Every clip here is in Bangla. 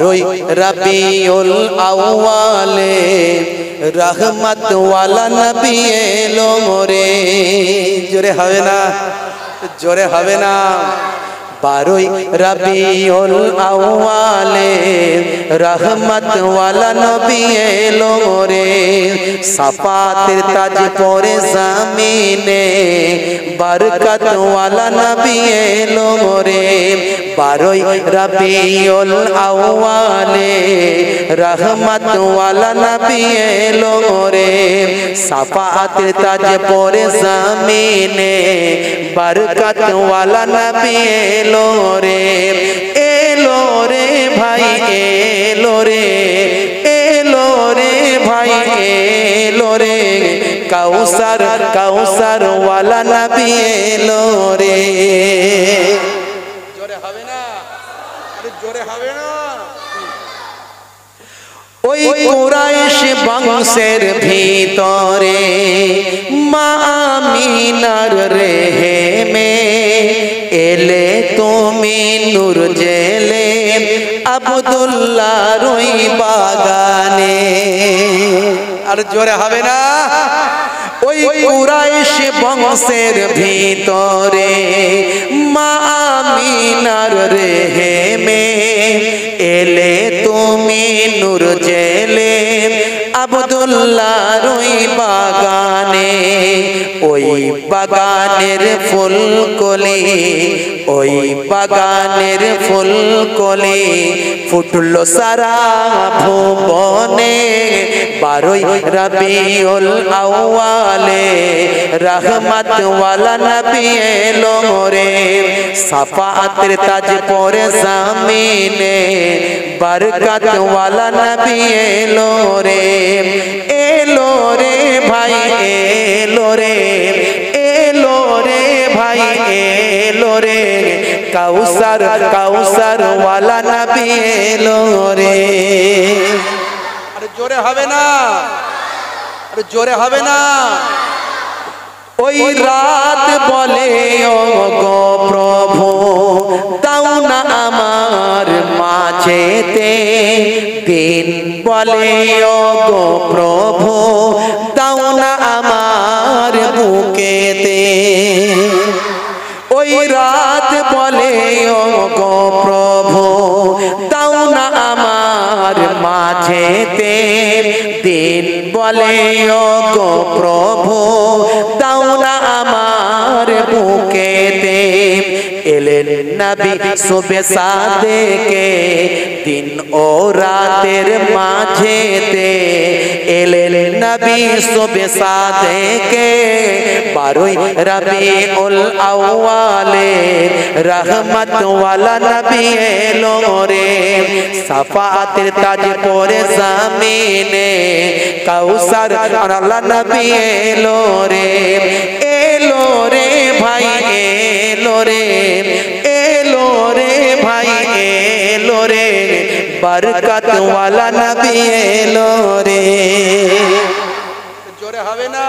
রবি রবিউল আউয়ালে রহমত ওয়ালা নবী এলো জোরে হবে না জোরে হবে না বারোই রবিউল আউয়ালে রহমত ওয়ালা নবী এলো রে সাফাতের তাজ পরে জমিনে বরকত ওয়ালা নবী এলো রে বারোই রবিউল আউয়ালে রহমত ওয়ালা নবী এলো রে সাফাতের তাজ পরে জমিনে বরকত ওয়ালা নবী এলো রে এলো রে ভাই এলো রে এলো রে ভাই এলো রে কাউসার কাউসার ওয়ালা নবী এলো রে জোরে হবে না আরে জোরে হবে না ওই কুরাইশ বংশের ভিতরে মা মিনার রে মে এলে তুমি নূর জেলে আবদুল্লাহ রই বাগানে আর জোরে হবে না ওই কুরাইশ বংশের ভিতরে মা মিনার রে মে এলে নূর জেলে আবদুল্লাহ রই বাগানে ওই বাগান বাগানের ফুল কলে ওই বাগানের ফুল কলে ফুটল সারা ভুবনে বারোই রবিউল আওয়ালে রহমত ওয়ালা নবী এলো রে সাফাতের তাজ পরে জামিনে বরকত ওয়ালা নবী এলো রে এলো রে ভাই এলো রে भाई एलो रे काउसर काउसर वाला नबी एलो रे अरे जोरे हवे ना अरे जोरे हवे ना ওই রাত বলে ও গো প্রভু দাও না আমার মাঝেতে দিন বলে ও গো প্রভু দাও না আমার বুকে বলে গো প্রভু দাও না আমার বুকে দে এলেন নবী সুবে সাদেকে দিন ও রাতের মাঝেতে एले नबी सुबह सादे के बारो रबी उल अवाले रहमत वाला नबी लोरे सफातिर ताज पोरे जमीने कौसर अल्लाह नबी लोरे ए लोरे रे ए लोरे ए भाई ए लोरे, ए लोरे भाई ए এলো রে বারকাতওয়ালা নবী এলো রে জোরে হবে না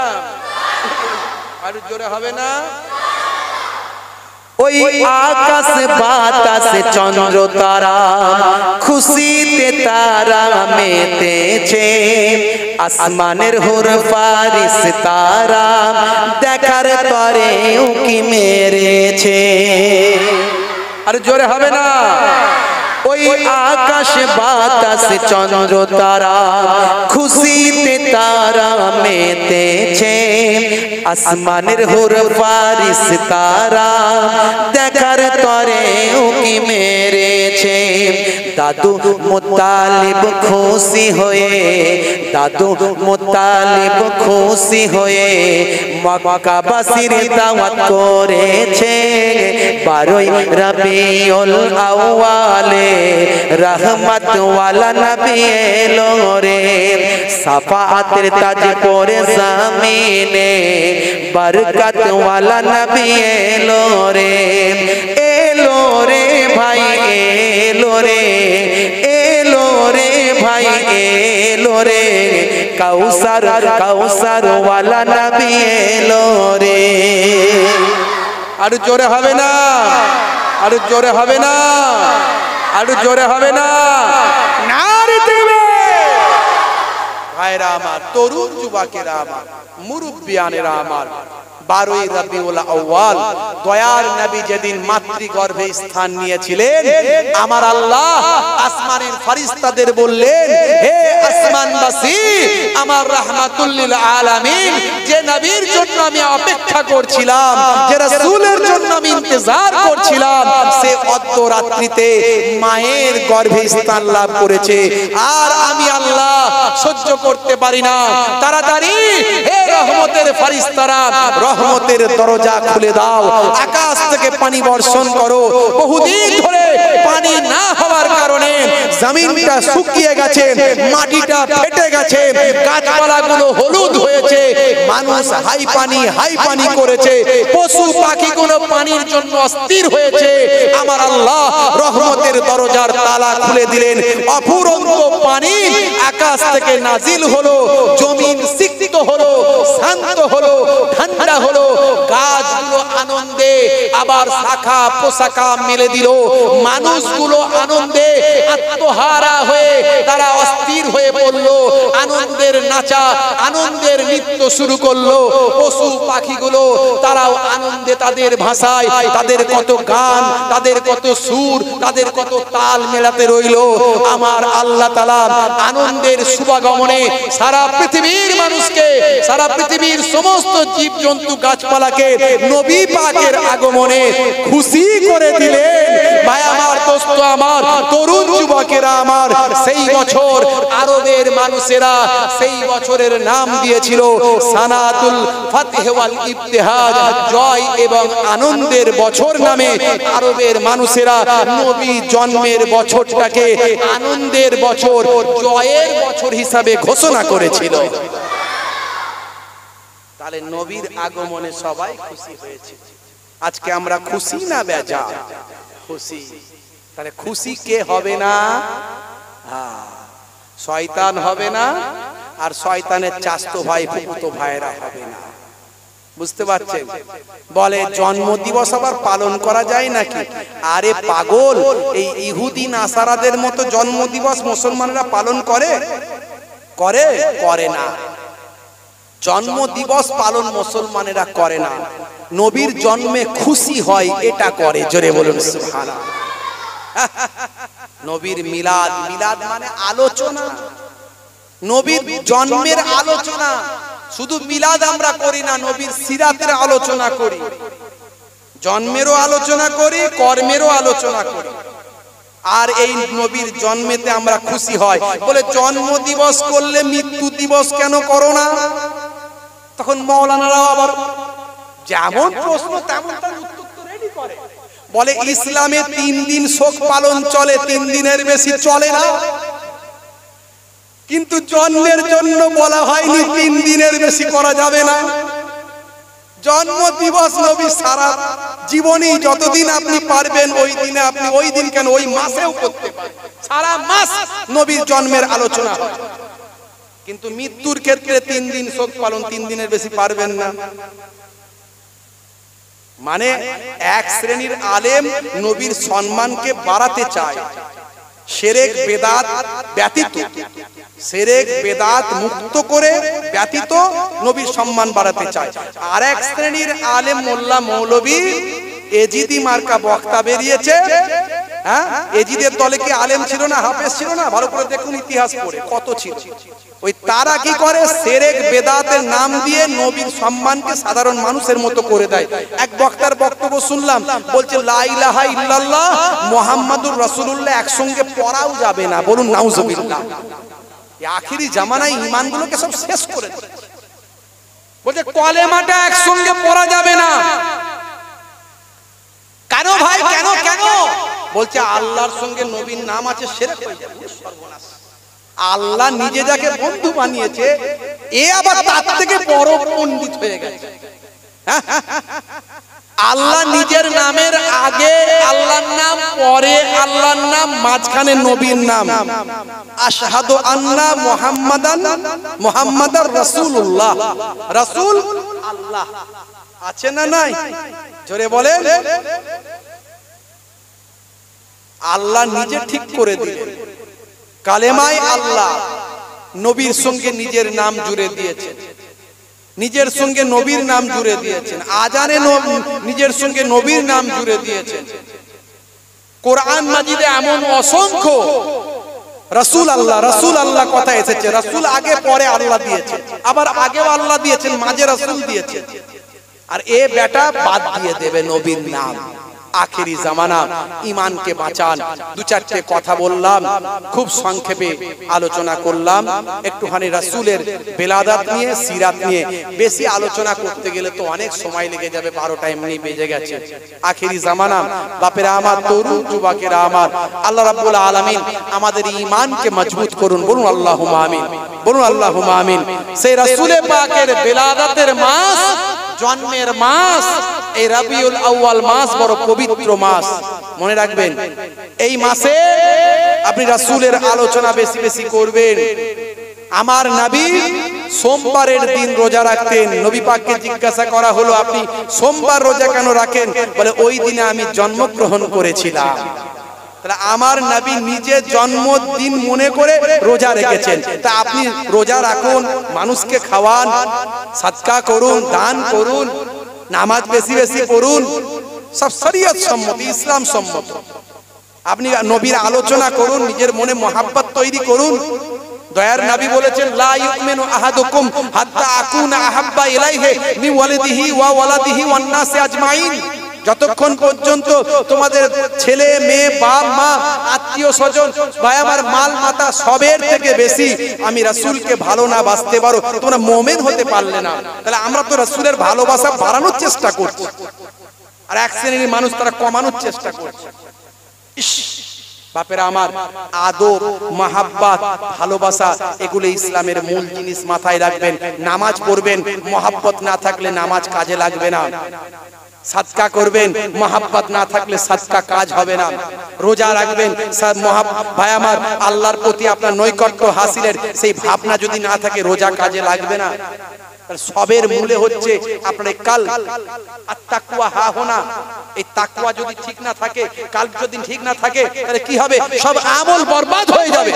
আর জোরে হবে না ওই আকাশ বাতাস চন্দ্র তারা খুশিতে তারা মেতেছে আসমানের হোর পারিস তারা দেখার পরে উকি মেরেছে আর জোরে হবে না आकाश बात बतास चंद्र तारा खुशी ते तारा मेते आसमान होर पारिस तारा देखर तरे उ मेरे छे দাদু মোতালিব খুশি হয়ে দাদু মোতালিব খুশি হয়ে বাসির দাওয়াত করেছে বারোই রবিউল আউয়ালে রহমত ওয়ালা নবী এলো রে সাফাতের তাজ পরে জামিনে বরকত ওয়ালা নবী এলো রে রে ভাই এলো রে এলো রে ভাই এলো রে কাউসার কাউসার ওয়ালা এলো রে আর জোরে হবে না আর জোরে হবে না আর জোরে হবে না ভাইরা আমার তরুণ যুবকেরা আমার মুরব্বিয়ানেরা আমার বারোই রবি আউয়াল দয়ার নবী যেদিন মাতৃগর্ভে স্থান নিয়েছিলেন আমার আল্লাহ আসমানের ফারিস্তাদের বললেন হে আসমানবাসী আমার রহমাতুল্লিল আলামিন যে নবীর জন্য আমি অপেক্ষা করছিলাম যে রাসূলের জন্য আমি ইন্তজার করছিলাম সে অদ্য রাত্রিতে মায়ের গর্ভে স্থান লাভ করেছে আর আমি আল্লাহ সহ্য করতে পারি না তাড়াতাড়ি রহমতের ফারিস্তারা রহমতের দরজা খুলে দাও আকাশ থেকে পানি বর্ষণ করো বহুদিন ধরে পানি না হওয়ার কারণে জমিনটা শুকিয়ে গেছে মাটিটা ফেটে গেছে গাছপালা গুলো হলুদ হয়েছে মানুষ হাই পানি হাই পানি করেছে পশু পাখি গুলো পানির জন্য অস্থির হয়েছে আমার আল্লাহ রহমতের দরজার তালা খুলে দিলেন অফুরন্ত পানি আকাশ থেকে নাজিল হলো জমিন সিক্ত হলো শান্ত হলো ঠান্ডা হলো গাছগুলো আনন্দে আবার শাখা পোশাখা মেলে দিল মানুষগুলো আনন্দে আত্মহারা হয়ে তারা অস্থির হয়ে পড়ল আনন্দের নাচা আনন্দের নৃত্য শুরু করলো পশু পাখিগুলো তারাও আনন্দে তাদের ভাষায় তাদের কত গান তাদের কত সুর তাদের কত তাল মেলাতে রইল আমার আল্লাহ তালা আনন্দের শুভাগমনে সারা পৃথিবীর মানুষকে সারা পৃথিবীর সমস্ত জীব জন্তু গাছপালাকে নবী পাকের আগমনে খুশি করে দিলেন ভাই আমার দোস্ত আমার তরুণ যুবকেরা আমার সেই বছর আরবের মানুষেরা সেই বছরের নাম দিয়েছিল সানাতুল ফাতেহওয়াল ইবতেহাজ জয় এবং আনন্দের বছর নামে আরবের মানুষেরা নবী জন্মের বছরটাকে আনন্দের বছর জয়ের বছর হিসাবে ঘোষণা করেছিল তাহলে নবীর আগমনে সবাই খুশি হয়েছে আজকে আমরা খুশি না বেজা খুশি তাহলে খুশি কে হবে না হ্যাঁ, শয়তান হবে না আর শয়তানের চাস্তো ভাই ফুপুতো ভাইরা হবে না বুঝতে পারছেন বলে জন্ম দিবস আবার পালন করা যায় নাকি আরে পাগল এই ইহুদি নাসারাদের মতো জন্ম দিবস মুসলমানরা পালন করে করে করে না জন্ম দিবস পালন মুসলমানেরা করে না নবীর জন্মে খুশি হয় এটা করে জোরে বলুন নবীর মিলাদ মিলাদ মানে আলোচনা নবীর জন্মের আলোচনা শুধু মিলাদ আমরা করি না নবীর সিরাতের আলোচনা করি জন্মেরও আলোচনা করি কর্মেরও আলোচনা করি আর এই নবীর জন্মেতে আমরা খুশি হয় বলে জন্ম দিবস করলে মৃত্যু দিবস কেন করো না তখন মৌলানারাও আবার যেমন প্রশ্ন তেমন তার উত্তর তো রেডি করে বলে ইসলামে তিন দিন শোক পালন চলে তিন দিনের বেশি চলে না কিন্তু জন্মের জন্য বলা হয়নি তিন দিনের বেশি করা যাবে না জন্ম দিবস নবী সারা জীবনেই যতদিন আপনি পারবেন ওই দিনে আপনি ওই দিন কেন ওই মাসেও করতে পারেন সারা মাস নবীর জন্মের আলোচনা হয় কিন্তু মৃত্যুর ক্ষেত্রে তিন দিন শোক পালন তিন দিনের বেশি পারবেন না মানে এক শ্রেণীর আলেম নবীর সম্মানকে বাড়াতে চায় সেরেক বেদাত ব্যতীত সেরেক বেদাত মুক্ত করে ব্যতীত নবীর সম্মান বাড়াতে চায় আর এক শ্রেণীর আলেম মোল্লা মৌলবী এজিদি মার্কা বক্তা বেরিয়েছে হ্যাঁ এজিদের দলে কি আলেম ছিল না হাফেজ ছিল না ভালো করে দেখুন ইতিহাস পড়ে কত ছিল ওই তারা কি করে সেরেক বেদাতের নাম দিয়ে নবীর সম্মানকে সাধারণ মানুষের মতো করে দেয় এক বক্তার বক্তব্য শুনলাম বলছে লাইলাহা ইল্লাল্লাহ মোহাম্মদুর রাসূলুল্লাহ একসঙ্গে পড়াও যাবে না বলুন নাউজুবিল্লাহ আখিরি জামানায় ইমানগুলোকে সব শেষ করে বলছে কলেমাটা একসঙ্গে পড়া যাবে না কেন ভাই কেন কেন বলছে আল্লাহর সঙ্গে নবীর নাম আছে সেরেক হয়ে যাবে আল্লাহ নিজে যাকে বন্ধু বানিয়েছে এ আবার তার থেকে বড় পণ্ডিত হয়ে গেছে আল্লাহ নিজের নামের আগে আল্লাহর নাম পরে আল্লাহর নাম মাঝখানে নবীর নাম আশহাদু আন্না মুহাম্মাদান মুহাম্মাদার রাসূলুল্লাহ রাসূল আল্লাহ আছে না নাই জোরে বলেন আল্লাহ নিজে ঠিক করে দিয়ে কালেমায় আল্লাহ নবীর সঙ্গে নিজের নাম জুড়ে দিয়েছে নিজের সঙ্গে নবীর নাম জুড়ে দিয়েছেন আজানে নিজের সঙ্গে নবীর নাম জুড়ে দিয়েছেন কোরআন মাজিদে এমন অসংখ্য রসুল আল্লাহ রসুল আল্লাহ কথা এসেছে রসুল আগে পরে আল্লাহ দিয়েছে আবার আগেও আল্লাহ দিয়েছেন মাঝে রসুল দিয়েছে আর এ বেটা বাদ দিয়ে দেবে নবীর নাম আখেরি জামানা ইমানকে বাঁচান দু চারটে কথা বললাম খুব সংক্ষেপে আলোচনা করলাম একটুখানি রাসুলের বেলাদাত নিয়ে সিরাত নিয়ে বেশি আলোচনা করতে গেলে তো অনেক সময় লেগে যাবে বারো টাইম নিয়ে বেজে গেছে আখেরি জামানা বাপের আমার তরুণ যুবকেরা আমার আল্লাহ রাবুল আলমিন আমাদের ইমানকে মজবুত করুন বলুন আল্লাহ আমিন বলুন আল্লাহ আমিন সেই রাসুলের পাকের বেলাদাতের মাস জন্মের মাস এই রাবিউল আউয়াল মাস বড় পবিত্র মাস মনে রাখবেন এই মাসে আপনি রাসুলের আলোচনা বেশি বেশি করবেন আমার নাবি সোমবারের দিন রোজা রাখতেন নবী পাককে জিজ্ঞাসা করা হলো আপনি সোমবার রোজা কেন রাখেন বলে ওই দিনে আমি জন্মগ্রহণ করেছিলাম তাহলে আমার নাবি নিজে জন্মদিন মনে করে রোজা রেখেছেন তা আপনি রোজা রাখুন মানুষকে খাওয়ান সাতকা করুন দান করুন নামাজ বেশি বেশি পড়ুন সব শরীয়ত সম্মত ইসলাম সম্মত আপনি নবীর আলোচনা করুন নিজের মনে মহাব্বত তৈরি করুন দয়ার নাবি বলেছেন লা ইউমিনু আহাদুকুম হাত্তা আকুনা আহাব্বা ইলাইহি মি ওয়ালিদিহি ওয়া ওয়ালাদিহি ওয়ান নাসি আজমাইন যতক্ষণ পর্যন্ত তোমাদের ছেলে মেয়ে বাপ মা আত্মীয় স্বজন ভাই আমার মাল মাতা সবের থেকে বেশি আমি রাসুলকে ভালো না বাঁচতে পারো তোমরা মোমেন হতে পারলে না তাহলে আমরা তো রাসুলের ভালোবাসা বাড়ানোর চেষ্টা করছি আর এক শ্রেণীর মানুষ তারা কমানোর চেষ্টা করছে বাপেরা আমার আদর মাহাব্বাত ভালোবাসা এগুলো ইসলামের মূল জিনিস মাথায় রাখবেন নামাজ পড়বেন মহাব্বত না থাকলে নামাজ কাজে লাগবে না সাতকা করবেন মহাব্বত না থাকলে সাতকা কাজ হবে না রোজা রাখবেন ভাই আমার আল্লাহর প্রতি আপনার নৈকট্য হাসিলের সেই ভাবনা যদি না থাকে রোজা কাজে লাগবে না সবের মূলে হচ্ছে আপনার কাল আর তাকুয়া হা হোনা এই তাকুয়া যদি ঠিক না থাকে কাল যদি ঠিক না থাকে তাহলে কি হবে সব আমল বরবাদ হয়ে যাবে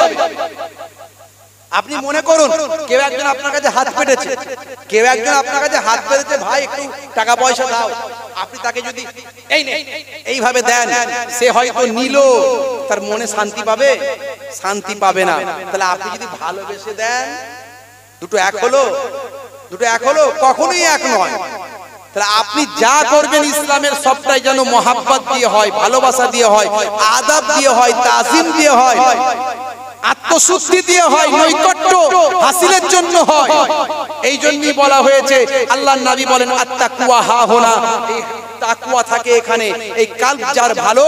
আপনি মনে করুন কেউ একজন আপনার কাছে হাত পেটেছে কেউ একজন আপনার কাছে হাত পেটেছে ভাই একটু টাকা পয়সা দাও আপনি তাকে যদি এই এইভাবে দেন সে হয়তো নিল তার মনে শান্তি পাবে শান্তি পাবে না তাহলে আপনি যদি ভালোবেসে দেন দুটো এক হলো দুটো এক হলো কখনোই এক নয় তাহলে আপনি যা করবেন ইসলামের সবটাই যেন মহাব্বত দিয়ে হয় ভালোবাসা দিয়ে হয় আদাব দিয়ে হয় তাজিম দিয়ে হয় আত্মসুস্থি দিয়ে হয় নৈকট্য হাসিলের জন্য হয় এই জন্যই বলা হয়েছে আল্লাহ নাবি বলেন আত্মা কুয়া হা হোনা তাকুয়া থাকে এখানে এই কাল্প যার ভালো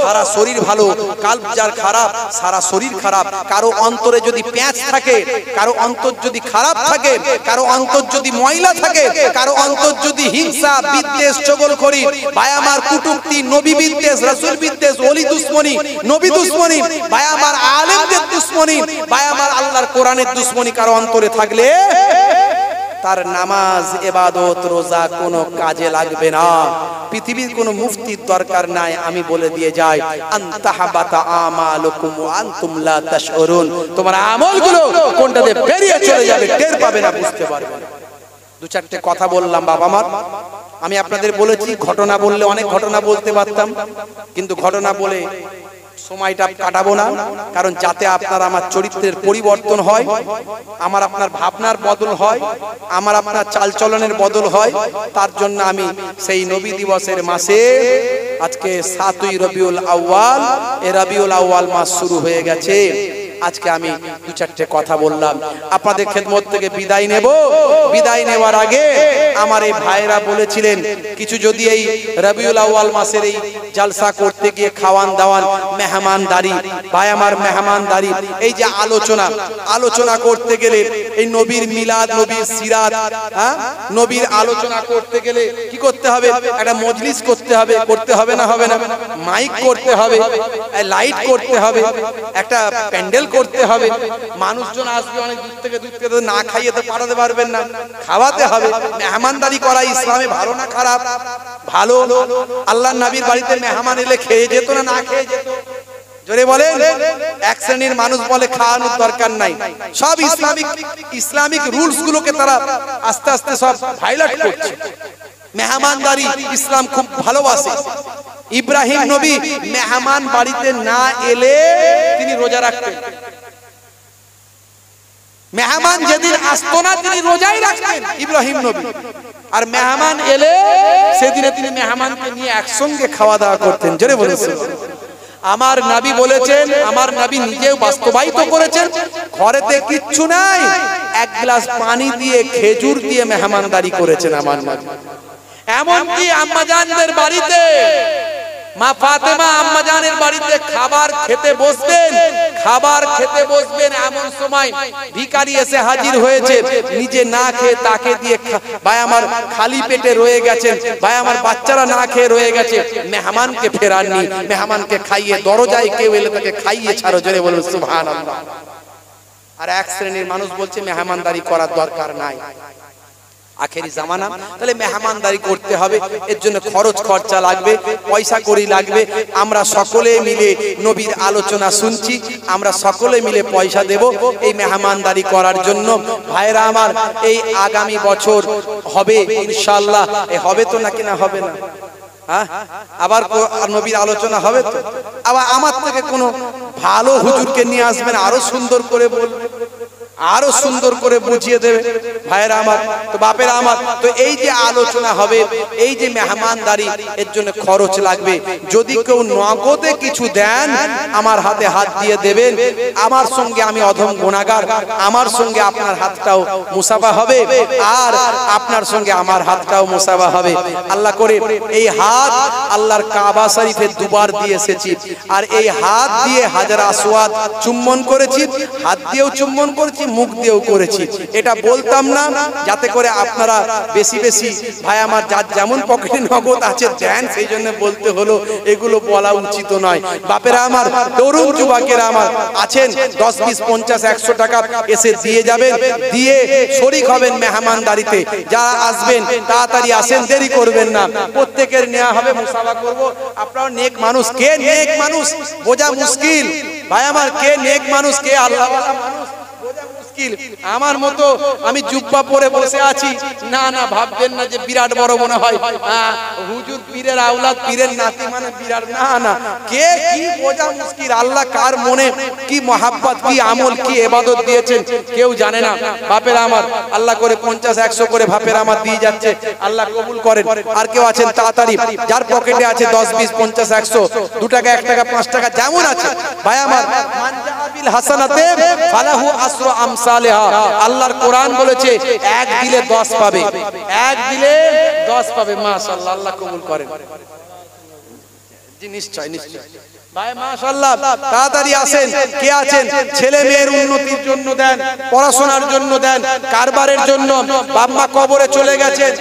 সারা শরীর ভালো কাল্প যার খারাপ সারা শরীর খারাপ কারো অন্তরে যদি প্যাঁচ থাকে কারো অন্তর যদি খারাপ থাকে কারো অন্তর যদি ময়লা থাকে কারো অন্তর যদি হিংসা বিদ্বেষ চগল করি ভাই আমার কুটুক্তি নবী বিদ্বেষ রাসুল বিদ্বেষ অলি দুশ্মনী নবী দুশ্মনী ভাই আমার আলেমদের দুশ্মনী ভাই আমার আল্লাহর কোরআনের দুশ্মনী কারো অন্তরে থাকলে তার নামাজ এবাদত রোজা কোনো কাজে লাগবে না পৃথিবীর কোনো মুফতির দরকার নাই আমি বলে দিয়ে যাই আন্তাহাবাতা আমালুকুম আনতুম লা তাশউরুন তোমার আমলগুলো কোনটাতে বেরিয়ে চলে যাবে টের পাবে না বুঝতে পারবে না দু চারটে কথা বললাম বাবা মার আমি আপনাদের বলেছি ঘটনা বললে অনেক ঘটনা বলতে পারতাম কিন্তু ঘটনা বলে সময়টা কাটাবো না কারণ যাতে আপনার আমার চরিত্রের পরিবর্তন হয় আমার আপনার ভাবনার বদল হয় আমার আপনার চালচলনের বদল হয় তার জন্য আমি সেই নবী দিবসের মাসে আজকে সাতই রবিউল আউ্বাল এ রবিউল আউ্বাল মাস শুরু হয়ে গেছে আজকে আমি দু চারটে কথা বললাম আপনাদের খেদমত থেকে বিদায় নেব বিদায় নেওয়ার আগে আমার এই ভাইরা বলেছিলেন কিছু যদি এই রবিউল আউ্বাল মাসের এই জালসা করতে গিয়ে খাওয়ান দাওয়ান মেহমানদারি ভাই আমার মেহমানদারি এই যে আলোচনা আলোচনা করতে গেলে এই নবীর মিলাদ নবীর সিরাত হ্যাঁ নবীর আলোচনা করতে গেলে কি করতে হবে একটা মজলিস করতে হবে করতে হবে না হবে না মাইক করতে হবে লাইট করতে হবে একটা প্যান্ডেল করতে হবে মানুষজন আসবে অনেক দূর থেকে দূর থেকে না খাইয়ে তো পাঠাতে পারবেন না খাওয়াতে হবে মেহমানদারি করা ইসলামে ভালো না খারাপ ভালো আল্লাহ নবীর বাড়িতে মেহমান এলে খেয়ে যেত না না খেয়ে যেত জোরে বলেন এক শ্রেণীর মানুষ বলে খাওয়ানোর দরকার নাই সব ইসলামিক ইসলামিক রুলস গুলোকে তারা আস্তে আস্তে সব ভাইলাট করছে মেহমানদারি ইসলাম খুব ভালোবাসে ইব্রাহিম নবী মেহমান বাড়িতে না এলে তিনি রোজা রাখতেন মেহমান যেদিন আসতো না তিনি রোজাই রাখতেন ইব্রাহিম নবী আর মেহমান এলে সেদিনে তিনি মেহমানকে নিয়ে একসঙ্গে খাওয়া দাওয়া করতেন জোরে বলেছেন আমার নাবি বলেছেন আমার নাবি নিজেও বাস্তবায়িত করেছেন ঘরেতে কিচ্ছু নাই এক গ্লাস পানি দিয়ে খেজুর দিয়ে মেহমানদারি করেছেন আমার নাবি এমনকি আম্মাজানদের বাড়িতে মা ফাতেমা আম্মা জানের বাড়িতে খাবার খেতে বসবেন খাবার খেতে বসবেন এমন সময় ভিখারি এসে হাজির হয়েছে নিজে না খেয়ে তাকে দিয়ে ভাই আমার খালি পেটে রয়ে গেছেন ভাই আমার বাচ্চারা না খেয়ে রয়ে গেছে মেহমানকে ফেরাননি মেহমানকে খাইয়ে দরজায় কেউ এলে তাকে খাইয়ে ছাড়ো জোরে বলুন সুবহানাল্লাহ আর এক শ্রেণীর মানুষ বলছে মেহমানদারি করার দরকার নাই আখেরি জামানা তাহলে মেহমানদারি করতে হবে এর জন্য খরচ খরচা লাগবে পয়সা করি লাগবে আমরা সকলে মিলে নবীর আলোচনা শুনছি আমরা সকলে মিলে পয়সা দেব এই মেহমানদারি করার জন্য ভাইরা আমার এই আগামী বছর হবে ইনশাল্লাহ এ হবে তো নাকি না হবে না হ্যাঁ? আবার নবীর আলোচনা হবে তো আবার আমার থেকে কোনো ভালো হুজুরকে নিয়ে আসবেন আরো সুন্দর করে বলবেন আরো সুন্দর করে বুঝিয়ে দেবে ভাইয়ের আমার তো বাপের আমার তো এই যে আলোচনা হবে এই যে মেহমানদারি এর জন্য খরচ লাগবে যদি কেউ নগদে কিছু দেন আমার হাতে হাত দিয়ে দেবেন আমার সঙ্গে আমি অধম গুণাগার আমার সঙ্গে আপনার হাতটাও মুসাফা হবে আর আপনার সঙ্গে আমার হাতটাও মুসাফা হবে আল্লাহ করে এই হাত আল্লাহর কাবা শরীফে দুবার দিয়ে এসেছি আর এই হাত দিয়ে হাজার আসোয়াদ চুম্বন করেছি হাত দিয়েও চুম্বন করেছি মুখ দিয়েও করেছি এটা বলতাম না যাতে করে আপনারা বেশি বেশি ভাই আমার যার যেমন পকেটে নগদ আছে দেন সেই জন্য বলতে হলো এগুলো বলা উচিত নয় বাপেরা আমার তরুণ যুবকেরা আমার আছেন দশ বিশ পঞ্চাশ একশো টাকা এসে দিয়ে যাবেন দিয়ে শরিক হবেন মেহমানদারিতে যারা আসবেন তাড়াতাড়ি আসেন দেরি করবেন না প্রত্যেকের নেওয়া হবে মুসাফা করবো আপনারা নেক মানুষ কে নেক মানুষ বোঝা মুশকিল ভাই আমার কে নেক মানুষ কে আল্লাহ মানুষ মুশকিল আমার মতো আমি জুব্বা পরে বসে আছি না না ভাববেন না যে বিরাট বড় মনে হয় হ্যাঁ, হুজুর পীরের আওলাদ পীরের নাতি মানে বিরাট না না কে কি বোঝা মুশকিল আল্লাহ কার মনে কি মহাব্বত কি আমল কি এবাদত দিয়েছেন কেউ জানে না বাপের আমার আল্লাহ করে পঞ্চাশ একশো করে ভাপের আমার দিয়ে যাচ্ছে আল্লাহ কবুল করেন আর কেউ আছেন তাড়াতাড়ি যার পকেটে আছে দশ বিশ পঞ্চাশ একশো দু টাকা এক টাকা পাঁচ টাকা যেমন আছে ভাই আমার হাসানাতে ফালাহু আসরো আমসা আল্লাহর কোরআন বলেছে এক দিলে দশ পাবে এক দিলে দশ পাবে মাশাল্লাহ আল্লাহ কবুল করে নিশ্চয় নিশ্চয় তাড়াতাড়ি আসেন কে আছেন ছেলে উন্নতির পড়াশোনার জন্য দেন কারবারের জন্য বাম্মা কবরে চলে গেছেন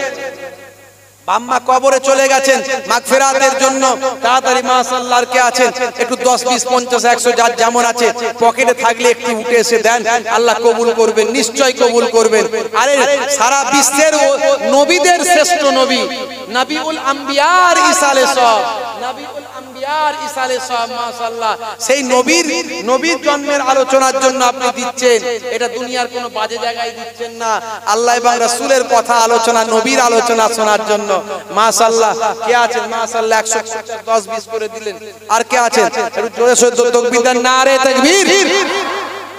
বাম্মা কবরে চলে গেছেন মাগফিরাতের জন্য তাড়াতাড়ি মাশাআল্লাহ কে আছেন একটু 10 20 50 100 যার যেমন আছে পকেটে থাকলে একটু উঠে এসে দেন আল্লাহ কবুল করবেন নিশ্চয় কবুল করবেন আরে সারা বিশ্বের নবীদের শ্রেষ্ঠ নবী নবীউল আম্বিয়ার ইসালে সব নবীউল আম্বিয়ার ইসালে সব মাশাআল্লাহ সেই নবীর নবীর জন্মের আলোচনার জন্য আপনি দিচ্ছেন এটা দুনিয়ার কোনো বাজে জায়গায় দিচ্ছেন না আল্লাহ এবং রাসূলের কথা আলোচনা নবীর আলোচনা শোনার জন্য মাশাআল্লাহ কে আছেন মাশাআল্লাহ 110 20 করে দিলেন আর কে আছেন একটু জোরে সদ্য তকবীর নারে তাকবীর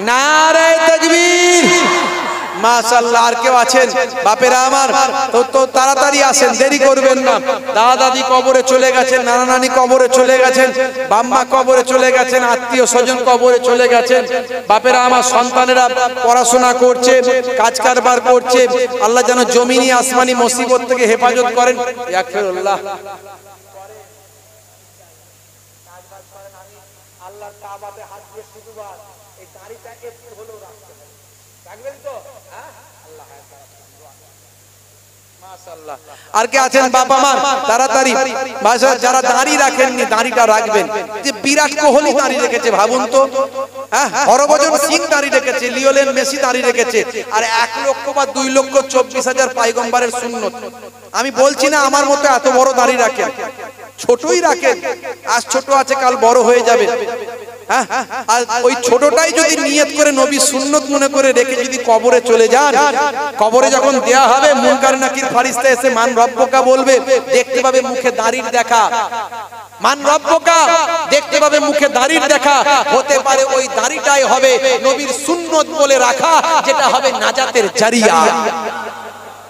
নারে তাকবীর মাশাআল্লাহ আর কেউ আছেন বাপেরা আমার তো তাড়াতাড়ি আসেন দেরি করবেন না দাদা দাদি কবরে চলে গেছেন কবরে চলে গেছেন বাম্মা কবরে চলে গেছেন আত্মীয় স্বজন কবরে চলে গেছেন বাপেরা আমার পড়াশোনা করছে কাজ কারবার করছে আল্লাহ যেন জমিনী আসমানি মুসিবত থেকে হেফাজত করেন আর কে আছেন বাবা মা তাড়াতাড়ি যারা রাখেননি দাঁড়িটা রাখবেন যে বিরাট কোহলি রেখেছে ভাবুন তো হ্যাঁ সিং রেখেছে লিওলেন মেসি দাঁড়ি রেখেছে আর এক লক্ষ বা দুই লক্ষ চব্বিশ হাজার পাইগম্বারের শূন্য আমি বলছি না আমার মতো এত বড় দাঁড়িয়ে রাখেন ছোটই রাখেন আজ ছোট আছে কাল বড় হয়ে যাবে হ্যাঁ? ওই ছোটটাই যদি নিয়ত করে নবী সুন্নত মনে করে রেখে যদি কবরে চলে যান কবরে যখন দেয়া হবে মুনকার নাকির ফারিস্তা এসে মান রব্বকা বলবে দেখতে পাবে মুখে দাড়ির দেখা মান রব্বকা দেখতে পাবে মুখে দাড়ির দেখা হতে পারে ওই দাড়িটাই হবে নবীর সুন্নত বলে রাখা যেটা হবে নাজাতের জারিয়া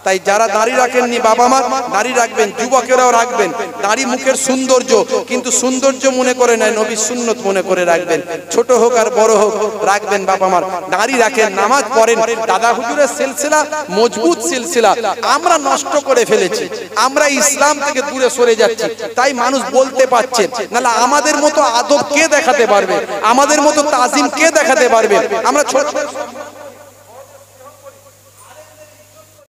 তাই যারা দাঁড়িয়ে রাখেননি বাবা মা দাড়ি রাখবেন যুবকেরাও রাখবেন দাড়ি মুখের সৌন্দর্য কিন্তু সৌন্দর্য মনে করে নেয় নবী সুন্নত মনে করে রাখবেন ছোট হোক আর বড় হোক রাখবেন বাবা মার দাড়ি রাখেন নামাজ পড়েন দাদা হুজুরের সিলসিলা মজবুত সিলসিলা আমরা নষ্ট করে ফেলেছি আমরা ইসলাম থেকে দূরে সরে যাচ্ছি তাই মানুষ বলতে পারছে নাহলে আমাদের মতো আদব কে দেখাতে পারবে আমাদের মতো তাজিম কে দেখাতে পারবে আমরা ছোট